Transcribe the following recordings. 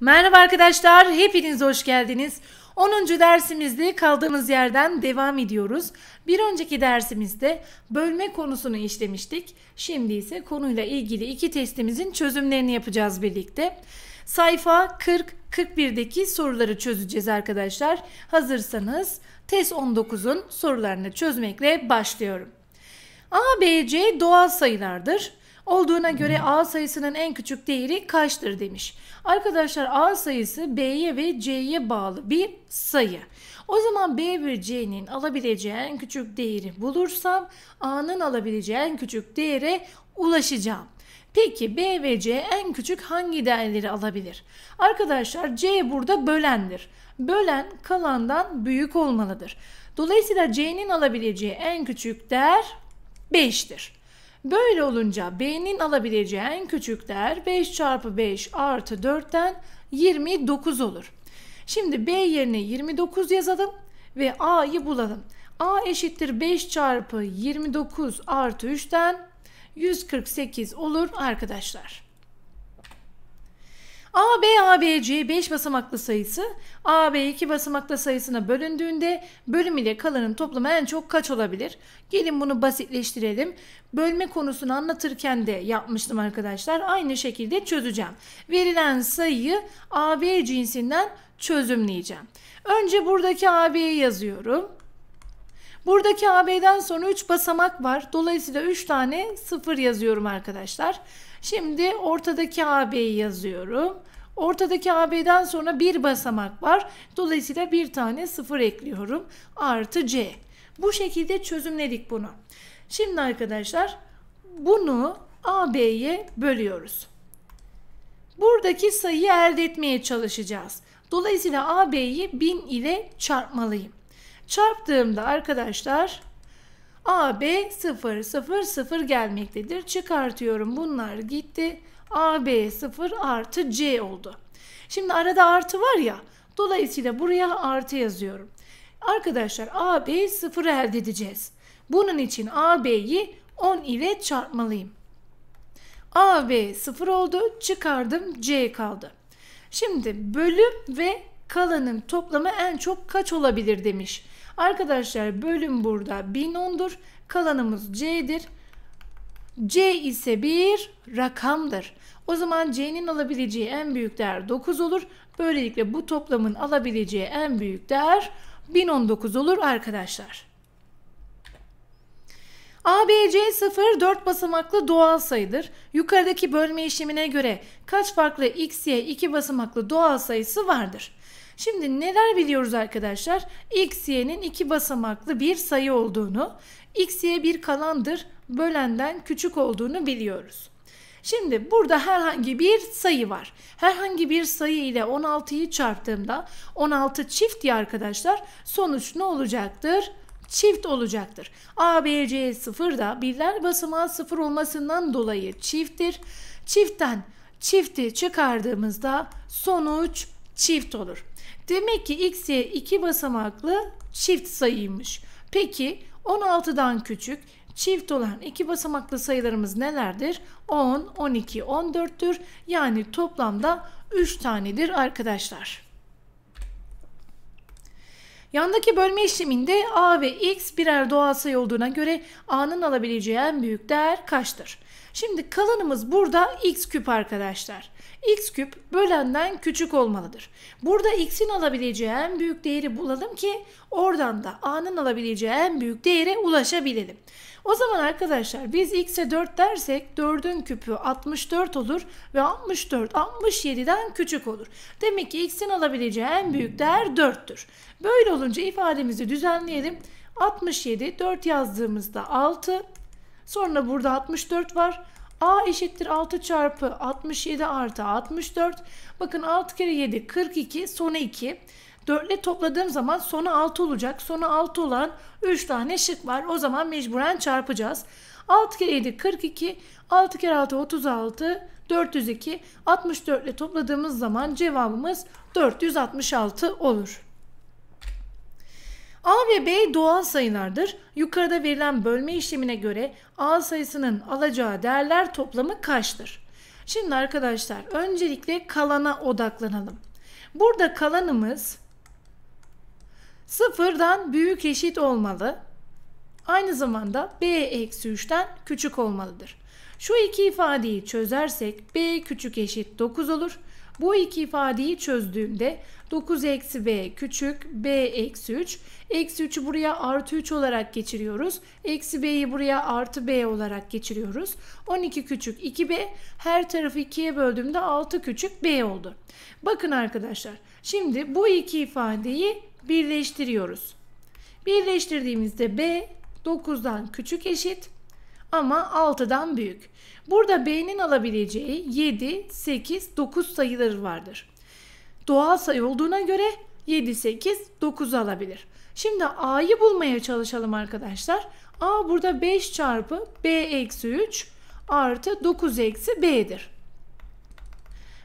Merhaba arkadaşlar, hepiniz hoş geldiniz. 10. dersimizde kaldığımız yerden devam ediyoruz. Bir önceki dersimizde bölme konusunu işlemiştik. Şimdi ise konuyla ilgili iki testimizin çözümlerini yapacağız birlikte. Sayfa 40-41'deki soruları çözeceğiz arkadaşlar. Hazırsanız test 19'un sorularını çözmekle başlıyorum. A, B, C doğal sayılardır. Olduğuna göre A sayısının en küçük değeri kaçtır demiş. Arkadaşlar A sayısı B'ye ve C'ye bağlı bir sayı. O zaman B ve C'nin alabileceği en küçük değeri bulursam A'nın alabileceği en küçük değere ulaşacağım. Peki B ve C en küçük hangi değerleri alabilir? Arkadaşlar C burada bölendir. Bölen kalandan büyük olmalıdır. Dolayısıyla C'nin alabileceği en küçük değer 5'tir. Böyle olunca B'nin alabileceği en küçük değer 5 çarpı 5 artı 4'ten 29 olur. Şimdi B yerine 29 yazalım ve A'yı bulalım. A eşittir 5 çarpı 29 artı 3'ten 148 olur arkadaşlar. AB ABC 5 basamaklı sayısı AB 2 basamaklı sayısına bölündüğünde bölüm ile kalanın toplamı en çok kaç olabilir? Gelin bunu basitleştirelim. Bölme konusunu anlatırken de yapmıştım arkadaşlar. Aynı şekilde çözeceğim. Verilen sayıyı AB cinsinden çözümleyeceğim. Önce buradaki AB'yi yazıyorum. Buradaki AB'den sonra 3 basamak var. Dolayısıyla 3 tane 0 yazıyorum arkadaşlar. Şimdi ortadaki AB'yi yazıyorum. Ortadaki AB'den sonra bir basamak var. Dolayısıyla bir tane sıfır ekliyorum. Artı C. Bu şekilde çözümledik bunu. Şimdi arkadaşlar bunu AB'ye bölüyoruz. Buradaki sayıyı elde etmeye çalışacağız. Dolayısıyla AB'yi 1000 ile çarpmalıyım. Çarptığımda arkadaşlar AB 0 0 0 gelmektedir. Çıkartıyorum. Bunlar gitti. AB0 artı C oldu. Şimdi arada artı var ya dolayısıyla buraya artı yazıyorum. Arkadaşlar AB sıfırı elde edeceğiz. Bunun için AB'yi 10 ile çarpmalıyım. AB 0 oldu. Çıkardım. C kaldı. Şimdi bölüm ve kalanın toplamı en çok kaç olabilir demiş. Arkadaşlar bölüm burada 1010'dur. Kalanımız C'dir. C ise bir rakamdır. O zaman C'nin alabileceği en büyük değer 9 olur. Böylelikle bu toplamın alabileceği en büyük değer 1019 olur arkadaşlar. ABC 0 4 basamaklı doğal sayıdır. Yukarıdaki bölme işlemine göre kaç farklı x, y 2 basamaklı doğal sayısı vardır? Şimdi neler biliyoruz arkadaşlar? X, y'nin 2 basamaklı bir sayı olduğunu, x, y bir kalandır bölenden küçük olduğunu biliyoruz. Şimdi burada herhangi bir sayı var. Herhangi bir sayı ile 16'yı çarptığımda 16 çift ya arkadaşlar sonuç ne olacaktır? Çift olacaktır. A, B, C sıfırda birler basamağı sıfır olmasından dolayı çifttir. Çiftten çifti çıkardığımızda sonuç çift olur. Demek ki x'ye 2 basamaklı çift sayıymış. Peki 16'dan küçük Çift olan iki basamaklı sayılarımız nelerdir? 10, 12, 14'tür. Yani toplamda 3 tanedir arkadaşlar. Yandaki bölme işleminde A ve X birer doğal sayı olduğuna göre A'nın alabileceği en büyük değer kaçtır? Şimdi kalanımız burada X küp arkadaşlar. X küp bölenden küçük olmalıdır. Burada X'in alabileceği en büyük değeri bulalım ki oradan da A'nın alabileceği en büyük değere ulaşabilelim. O zaman arkadaşlar biz x'e 4 dersek 4'ün küpü 64 olur ve 64 67'den küçük olur. Demek ki x'in alabileceği en büyük değer 4'tür. Böyle olunca ifademizi düzenleyelim. 67 4 yazdığımızda 6 sonra burada 64 var. A eşittir 6 çarpı 67 artı 64. Bakın 6 kere 7 42 sonu 2. Dörtle topladığım zaman sonu 6 olacak. Sonu 6 olan 3 tane şık var. O zaman mecburen çarpacağız. 6 kere 7 42, 6 kere 6 36, 402. 64 ile topladığımız zaman cevabımız 466 olur. A ve B doğal sayılardır. Yukarıda verilen bölme işlemine göre A sayısının alacağı değerler toplamı kaçtır? Şimdi arkadaşlar öncelikle kalana odaklanalım. Burada kalanımız Sıfırdan büyük eşit olmalı. Aynı zamanda b eksi 3'ten küçük olmalıdır. Şu iki ifadeyi çözersek b küçük eşit 9 olur. Bu iki ifadeyi çözdüğümde 9 eksi b küçük b eksi 3. Eksi 3'ü buraya artı 3 olarak geçiriyoruz. Eksi b'yi buraya artı b olarak geçiriyoruz. 12 küçük 2b her tarafı 2'ye böldüğümde 6 küçük b oldu. Bakın arkadaşlar şimdi bu iki ifadeyi birleştiriyoruz. Birleştirdiğimizde B 9'dan küçük eşit ama 6'dan büyük. Burada B'nin alabileceği 7, 8, 9 sayıları vardır. Doğal sayı olduğuna göre 7, 8, 9 alabilir. Şimdi A'yı bulmaya çalışalım arkadaşlar. A burada 5 çarpı B eksi 3 artı 9 eksi B'dir.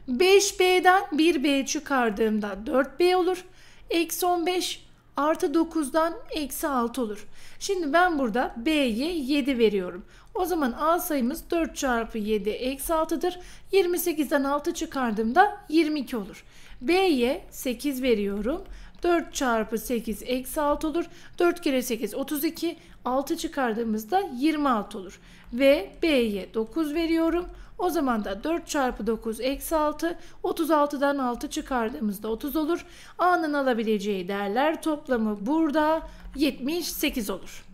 5B'den 1B çıkardığımda 4B olur. Eksi 15 artı 9'dan eksi 6 olur. Şimdi ben burada B'ye 7 veriyorum. O zaman A sayımız 4 çarpı 7 eksi 6'dır. 28'den 6 çıkardığımda 22 olur. B'ye 8 veriyorum. 4 çarpı 8 eksi 6 olur. 4 kere 8 32. 6 çıkardığımızda 26 olur. Ve B'ye 9 veriyorum. O zaman da 4 çarpı 9 eksi 6 36'dan 6 çıkardığımızda 30 olur. A'nın alabileceği değerler toplamı burada 78 olur.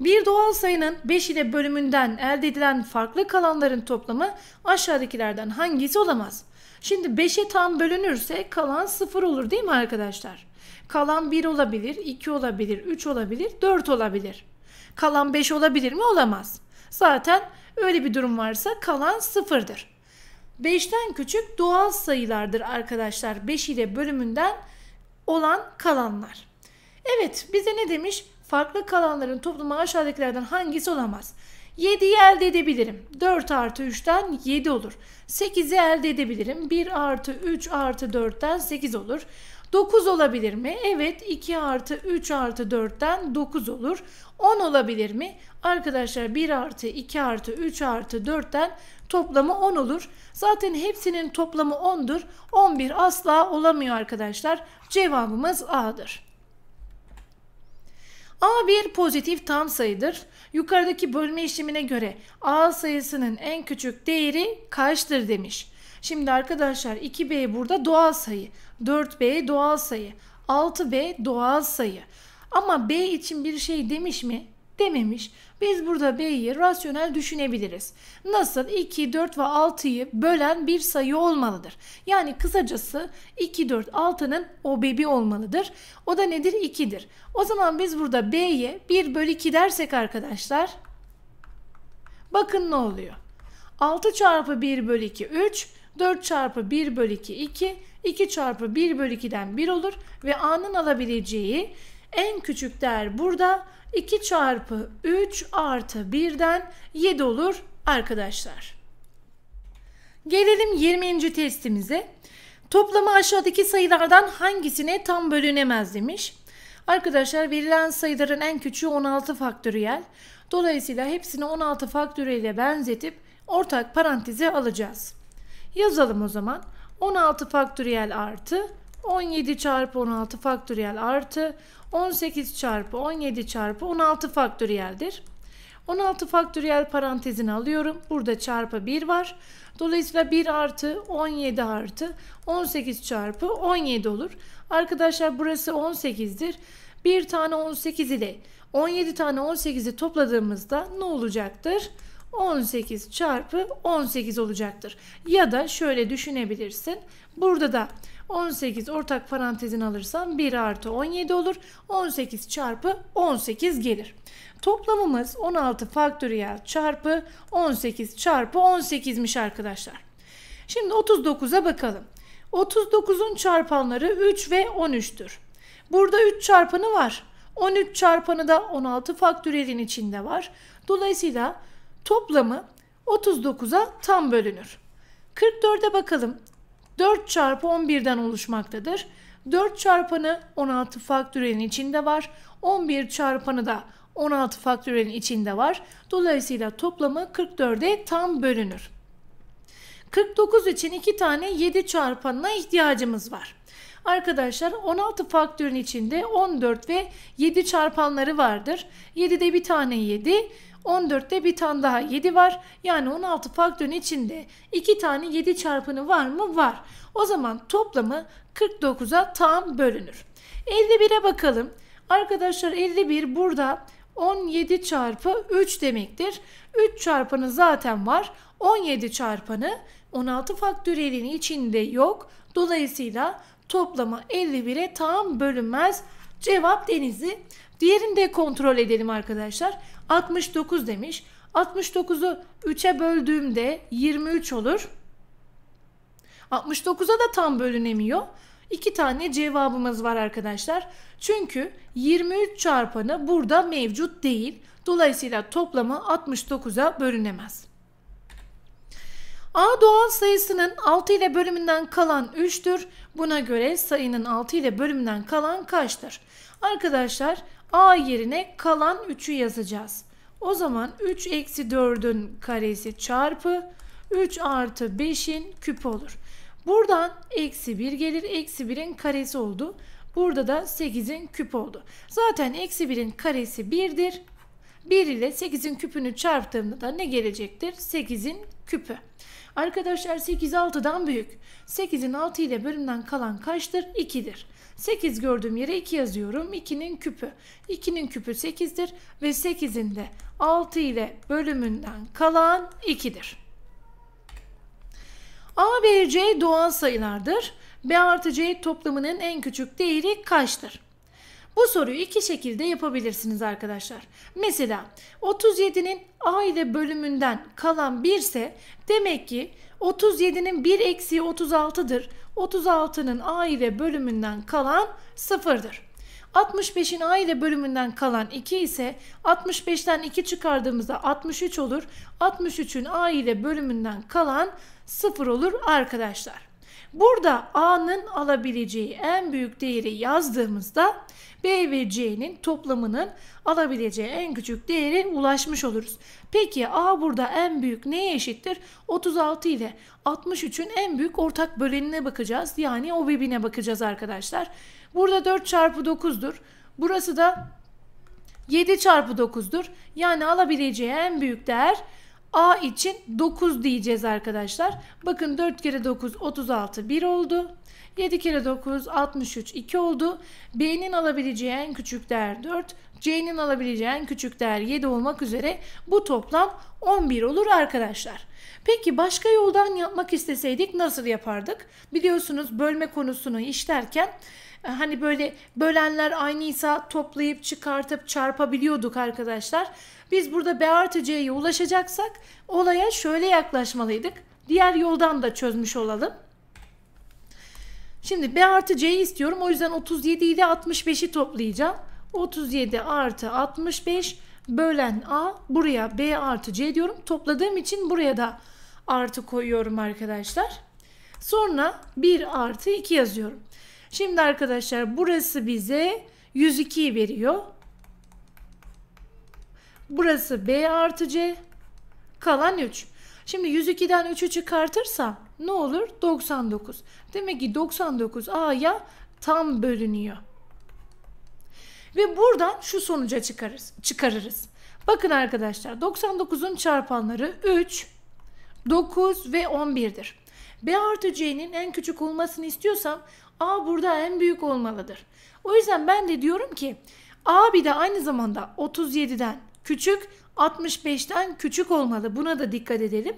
Bir doğal sayının 5 ile bölümünden elde edilen farklı kalanların toplamı aşağıdakilerden hangisi olamaz? Şimdi 5'e tam bölünürse kalan 0 olur değil mi arkadaşlar? Kalan 1 olabilir, 2 olabilir, 3 olabilir, 4 olabilir. Kalan 5 olabilir mi? Olamaz. Zaten öyle bir durum varsa kalan sıfırdır. 5'ten küçük doğal sayılardır arkadaşlar. 5 ile bölümünden olan kalanlar. Evet bize ne demiş? Farklı kalanların toplamı aşağıdakilerden hangisi olamaz? 7'yi elde edebilirim. 4 artı 3'ten 7 olur. 8'i elde edebilirim. 1 artı 3 artı 4'ten 8 olur. 9 olabilir mi? Evet 2 artı 3 artı 4'ten 9 olur. 10 olabilir mi? Arkadaşlar 1 artı 2 artı 3 artı 4'ten toplamı 10 olur. Zaten hepsinin toplamı 10'dur. 11 asla olamıyor arkadaşlar. Cevabımız A'dır. A bir pozitif tam sayıdır. Yukarıdaki bölme işlemine göre A sayısının en küçük değeri kaçtır demiş. Şimdi arkadaşlar 2B burada doğal sayı. 4B doğal sayı. 6B doğal sayı. Ama B için bir şey demiş mi? Dememiş. Biz burada B'yi rasyonel düşünebiliriz. Nasıl 2, 4 ve 6'yı bölen bir sayı olmalıdır. Yani kısacası 2, 4, 6'nın o bebi olmalıdır. O da nedir? 2'dir. O zaman biz burada B'ye 1 bölü 2 dersek arkadaşlar bakın ne oluyor. 6 çarpı 1 bölü 2 3 4 çarpı 1 bölü 2 2. 2 çarpı 1 bölü 2'den 1 olur ve A'nın alabileceği en küçük değer burada 2 çarpı 3 artı 1'den 7 olur arkadaşlar. Gelelim 20. testimize. Toplamı aşağıdaki sayılardan hangisine tam bölünemez demiş. Arkadaşlar verilen sayıların en küçüğü 16 faktöriyel. Dolayısıyla hepsini 16 faktöriyele benzetip ortak paranteze alacağız. Yazalım o zaman. 16 faktöriyel artı 17 çarpı 16 faktöriyel artı 18 çarpı 17 çarpı 16 faktöriyeldir. 16 faktöriyel parantezini alıyorum. Burada çarpı 1 var. Dolayısıyla 1 artı 17 artı 18 çarpı 17 olur. Arkadaşlar burası 18'dir. Bir tane 18 ile 17 tane 18'i topladığımızda ne olacaktır? 18 çarpı 18 olacaktır. Ya da şöyle düşünebilirsin. Burada da 18 ortak parantezin alırsan 1 artı 17 olur. 18 çarpı 18 gelir. Toplamımız 16 faktöriyel çarpı 18 çarpı 18'miş arkadaşlar. Şimdi 39'a bakalım. 39'un çarpanları 3 ve 13'tür. Burada 3 çarpanı var. 13 çarpanı da 16 faktöriyelin içinde var. Dolayısıyla Toplamı 39'a tam bölünür. 44'e bakalım. 4 çarpı 11'den oluşmaktadır. 4 çarpanı 16 faktörelin içinde var. 11 çarpanı da 16 faktörelin içinde var. Dolayısıyla toplamı 44'e tam bölünür. 49 için 2 tane 7 çarpanına ihtiyacımız var. Arkadaşlar 16 faktörün içinde 14 ve 7 çarpanları vardır. 7'de bir tane 7, 14'te bir tane daha 7 var. Yani 16 faktörün içinde 2 tane 7 çarpını var mı? Var. O zaman toplamı 49'a tam bölünür. 51'e bakalım. Arkadaşlar 51 burada 17 çarpı 3 demektir. 3 çarpanı zaten var. 17 çarpanı 16 faktörelin içinde yok. Dolayısıyla toplamı 51'e tam bölünmez. Cevap denizi. Diğerini de kontrol edelim arkadaşlar. 69 demiş. 69'u 3'e böldüğümde 23 olur. 69'a da tam bölünemiyor. İki tane cevabımız var arkadaşlar. Çünkü 23 çarpanı burada mevcut değil. Dolayısıyla toplamı 69'a bölünemez. A doğal sayısının 6 ile bölümünden kalan 3'tür. Buna göre sayının 6 ile bölümünden kalan kaçtır? Arkadaşlar A yerine kalan 3'ü yazacağız. O zaman 3 eksi 4'ün karesi çarpı 3 artı 5'in küpü olur. Buradan eksi 1 gelir. Eksi 1'in karesi oldu. Burada da 8'in küp oldu. Zaten eksi 1'in karesi 1'dir. 1 ile 8'in küpünü çarptığımda da ne gelecektir? 8'in küpü. Arkadaşlar 8 6'dan büyük. 8'in 6 ile bölümden kalan kaçtır? 2'dir. 8 gördüğüm yere 2 yazıyorum. 2'nin küpü. 2'nin küpü 8'dir ve 8'in de 6 ile bölümünden kalan 2'dir. A, B, C doğal sayılardır. B artı C toplamının en küçük değeri kaçtır? Bu soruyu iki şekilde yapabilirsiniz arkadaşlar. Mesela 37'nin a ile bölümünden kalan 1 ise demek ki 37'nin 1 eksiği 36'dır. 36'nın aile bölümünden kalan 0'dır. 65'in aile bölümünden kalan 2 ise 65'ten 2 çıkardığımızda 63 olur. 63'ün aile bölümünden kalan 0 olur arkadaşlar. Burada A'nın alabileceği en büyük değeri yazdığımızda B ve C'nin toplamının alabileceği en küçük değere ulaşmış oluruz. Peki A burada en büyük neye eşittir? 36 ile 63'ün en büyük ortak bölenine bakacağız. Yani o birbirine bakacağız arkadaşlar. Burada 4 çarpı 9'dur. Burası da 7 çarpı 9'dur. Yani alabileceği en büyük değer A için 9 diyeceğiz arkadaşlar. Bakın 4 kere 9 36 1 oldu. 7 kere 9 63 2 oldu. B'nin alabileceği en küçük değer 4. C'nin alabileceği en küçük değer 7 olmak üzere bu toplam 11 olur arkadaşlar. Peki başka yoldan yapmak isteseydik nasıl yapardık? Biliyorsunuz bölme konusunu işlerken Hani böyle bölenler aynıysa toplayıp çıkartıp çarpabiliyorduk arkadaşlar. Biz burada B artı C'ye ulaşacaksak olaya şöyle yaklaşmalıydık. Diğer yoldan da çözmüş olalım. Şimdi B artı C'yi istiyorum. O yüzden 37 ile 65'i toplayacağım. 37 artı 65 bölen A buraya B artı C diyorum. Topladığım için buraya da artı koyuyorum arkadaşlar. Sonra 1 artı 2 yazıyorum. Şimdi arkadaşlar burası bize 102'yi veriyor. Burası B artı C. Kalan 3. Şimdi 102'den 3'ü çıkartırsam ne olur? 99. Demek ki 99 A'ya tam bölünüyor. Ve buradan şu sonuca çıkarız, çıkarırız. Bakın arkadaşlar 99'un çarpanları 3, 9 ve 11'dir. B artı C'nin en küçük olmasını istiyorsam A burada en büyük olmalıdır. O yüzden ben de diyorum ki A bir de aynı zamanda 37'den küçük 65'ten küçük olmalı. Buna da dikkat edelim.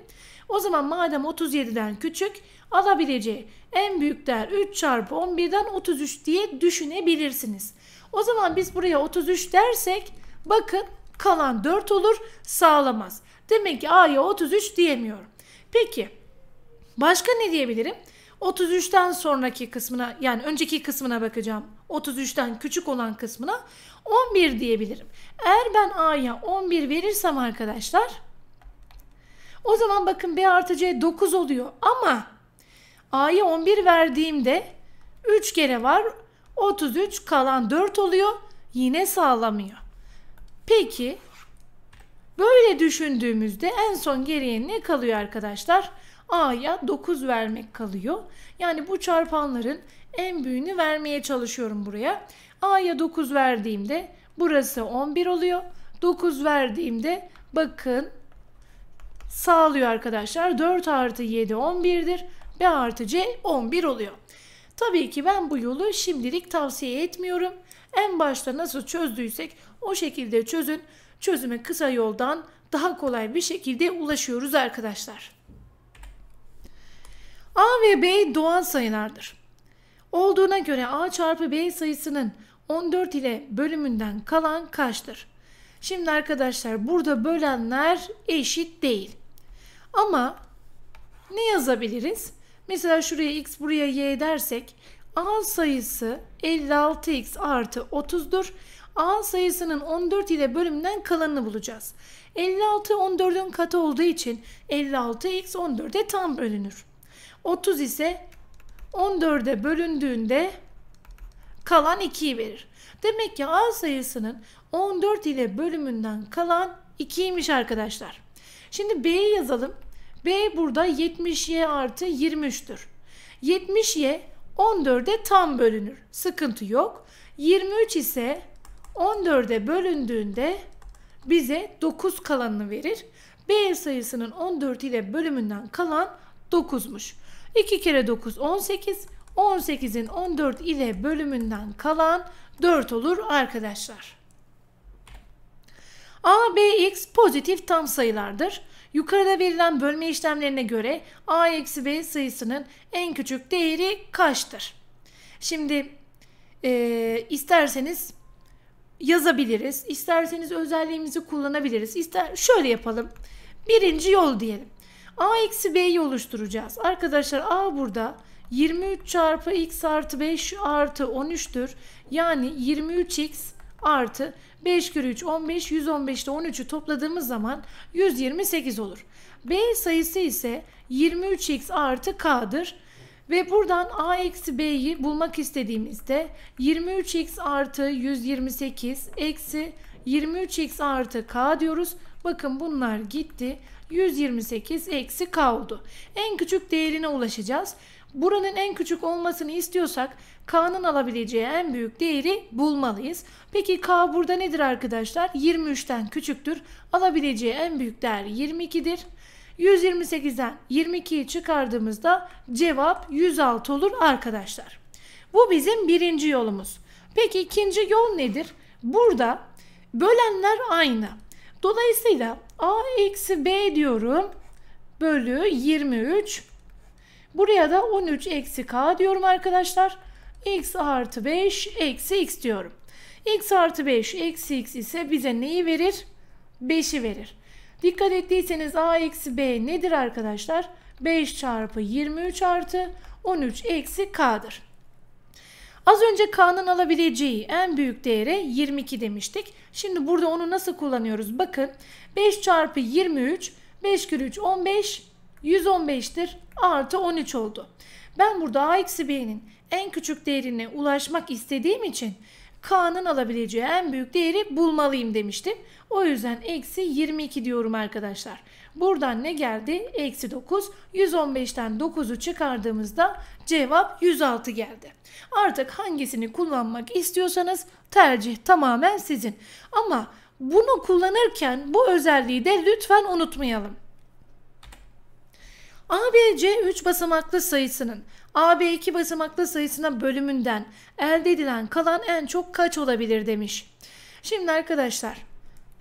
O zaman madem 37'den küçük alabileceği en büyük değer 3 çarpı 11'den 33 diye düşünebilirsiniz. O zaman biz buraya 33 dersek bakın kalan 4 olur sağlamaz. Demek ki A'ya 33 diyemiyorum. Peki başka ne diyebilirim? 33'ten sonraki kısmına yani önceki kısmına bakacağım. 33'ten küçük olan kısmına 11 diyebilirim. Eğer ben A'ya 11 verirsem arkadaşlar o zaman bakın B artı C 9 oluyor ama A'ya 11 verdiğimde 3 kere var 33 kalan 4 oluyor yine sağlamıyor. Peki Böyle düşündüğümüzde en son geriye ne kalıyor arkadaşlar? A'ya 9 vermek kalıyor. Yani bu çarpanların en büyüğünü vermeye çalışıyorum buraya. A'ya 9 verdiğimde burası 11 oluyor. 9 verdiğimde bakın sağlıyor arkadaşlar. 4 artı 7 11'dir. B artı C 11 oluyor. Tabii ki ben bu yolu şimdilik tavsiye etmiyorum. En başta nasıl çözdüysek o şekilde çözün çözüme kısa yoldan daha kolay bir şekilde ulaşıyoruz arkadaşlar. A ve B doğal sayılardır. Olduğuna göre A çarpı B sayısının 14 ile bölümünden kalan kaçtır? Şimdi arkadaşlar burada bölenler eşit değil. Ama ne yazabiliriz? Mesela şuraya x buraya y dersek A sayısı 56x artı 30'dur. A sayısının 14 ile bölümünden kalanını bulacağız. 56 14'ün katı olduğu için 56 x 14'e tam bölünür. 30 ise 14'e bölündüğünde kalan 2'yi verir. Demek ki A sayısının 14 ile bölümünden kalan 2'ymiş arkadaşlar. Şimdi B'yi yazalım. B burada 70y artı 23'tür. 70y 14'e tam bölünür. Sıkıntı yok. 23 ise 14'e bölündüğünde bize 9 kalanını verir. B sayısının 14 ile bölümünden kalan 9'muş. 2 kere 9 18. 18'in 14 ile bölümünden kalan 4 olur arkadaşlar. A, B, X pozitif tam sayılardır. Yukarıda verilen bölme işlemlerine göre A eksi B sayısının en küçük değeri kaçtır? Şimdi e, isterseniz yazabiliriz. İsterseniz özelliğimizi kullanabiliriz. İster şöyle yapalım. Birinci yol diyelim. A eksi B'yi oluşturacağız. Arkadaşlar A burada 23 çarpı x artı 5 artı 13'tür. Yani 23x artı 5 kere 3 15 115 ile 13'ü topladığımız zaman 128 olur. B sayısı ise 23x artı k'dır. Ve buradan a eksi b'yi bulmak istediğimizde 23x artı 128 eksi 23x artı k diyoruz. Bakın bunlar gitti. 128 eksi k oldu. En küçük değerine ulaşacağız. Buranın en küçük olmasını istiyorsak k'nın alabileceği en büyük değeri bulmalıyız. Peki k burada nedir arkadaşlar? 23'ten küçüktür. Alabileceği en büyük değer 22'dir. 128'den 22'yi çıkardığımızda cevap 106 olur arkadaşlar. Bu bizim birinci yolumuz. Peki ikinci yol nedir? Burada bölenler aynı. Dolayısıyla a eksi b diyorum bölü 23. Buraya da 13 eksi k diyorum arkadaşlar. x artı 5 eksi x diyorum. x artı 5 eksi x ise bize neyi verir? 5'i verir. Dikkat ettiyseniz a eksi b nedir arkadaşlar? 5 çarpı 23 artı 13 eksi k'dır. Az önce K'nın alabileceği en büyük değere 22 demiştik. Şimdi burada onu nasıl kullanıyoruz? Bakın 5 çarpı 23, 5 kere 3 15, 115'tir artı 13 oldu. Ben burada A eksi B'nin en küçük değerine ulaşmak istediğim için K'nın alabileceği en büyük değeri bulmalıyım demiştim. O yüzden eksi 22 diyorum arkadaşlar. Buradan ne geldi? Eksi 9. 115'ten 9'u çıkardığımızda cevap 106 geldi. Artık hangisini kullanmak istiyorsanız tercih tamamen sizin. Ama bunu kullanırken bu özelliği de lütfen unutmayalım. ABC 3 basamaklı sayısının AB2 basamaklı sayısına bölümünden elde edilen kalan en çok kaç olabilir demiş. Şimdi arkadaşlar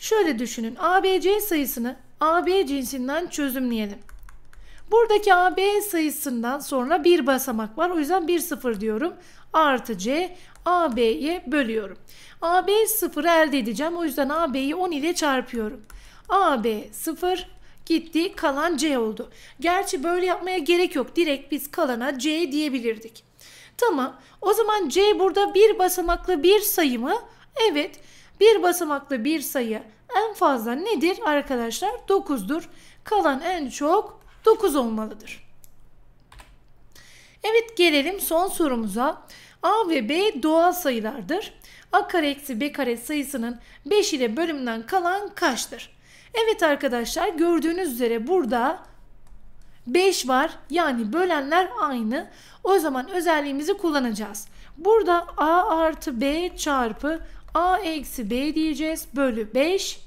Şöyle düşünün ABC sayısını AB cinsinden çözümleyelim. Buradaki AB sayısından sonra bir basamak var. O yüzden 1 0 diyorum. Artı C AB'ye bölüyorum. AB 0 elde edeceğim. O yüzden AB'yi 10 ile çarpıyorum. AB 0 gitti kalan C oldu. Gerçi böyle yapmaya gerek yok. Direkt biz kalana C diyebilirdik. Tamam. O zaman C burada bir basamaklı bir sayı mı? Evet. Bir basamaklı bir sayı en fazla nedir arkadaşlar? 9'dur. Kalan en çok 9 olmalıdır. Evet gelelim son sorumuza. A ve B doğal sayılardır. A kare eksi B kare sayısının 5 ile bölümden kalan kaçtır? Evet arkadaşlar gördüğünüz üzere burada 5 var. Yani bölenler aynı. O zaman özelliğimizi kullanacağız. Burada a artı b çarpı a eksi b diyeceğiz. Bölü 5.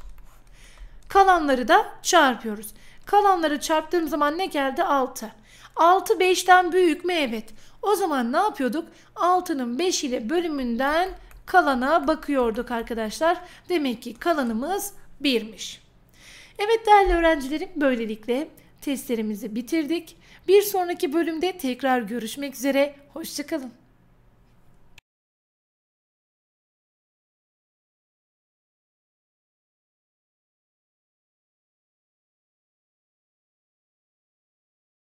Kalanları da çarpıyoruz. Kalanları çarptığım zaman ne geldi? 6. 6 5'ten büyük mü? Evet. O zaman ne yapıyorduk? 6'nın 5 ile bölümünden kalana bakıyorduk arkadaşlar. Demek ki kalanımız 1'miş. Evet değerli öğrencilerim böylelikle testlerimizi bitirdik. Bir sonraki bölümde tekrar görüşmek üzere. Hoşçakalın.